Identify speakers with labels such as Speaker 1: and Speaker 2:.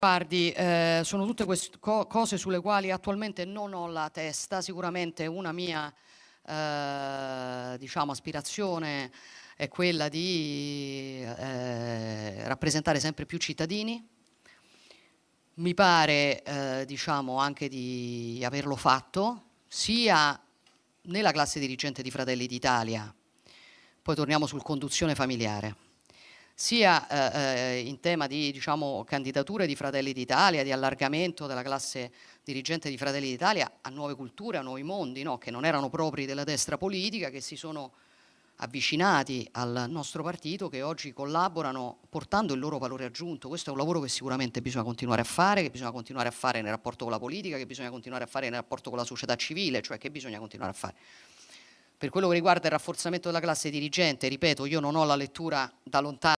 Speaker 1: Guardi, eh, sono tutte co cose sulle quali attualmente non ho la testa, sicuramente una mia eh, diciamo, aspirazione è quella di eh, rappresentare sempre più cittadini, mi pare eh, diciamo, anche di averlo fatto sia nella classe dirigente di Fratelli d'Italia, poi torniamo sul conduzione familiare sia eh, eh, in tema di diciamo, candidature di Fratelli d'Italia, di allargamento della classe dirigente di Fratelli d'Italia a nuove culture, a nuovi mondi, no? che non erano propri della destra politica, che si sono avvicinati al nostro partito, che oggi collaborano portando il loro valore aggiunto. Questo è un lavoro che sicuramente bisogna continuare a fare, che bisogna continuare a fare nel rapporto con la politica, che bisogna continuare a fare nel rapporto con la società civile, cioè che bisogna continuare a fare. Per quello che riguarda il rafforzamento della classe dirigente, ripeto, io non ho la lettura da lontano.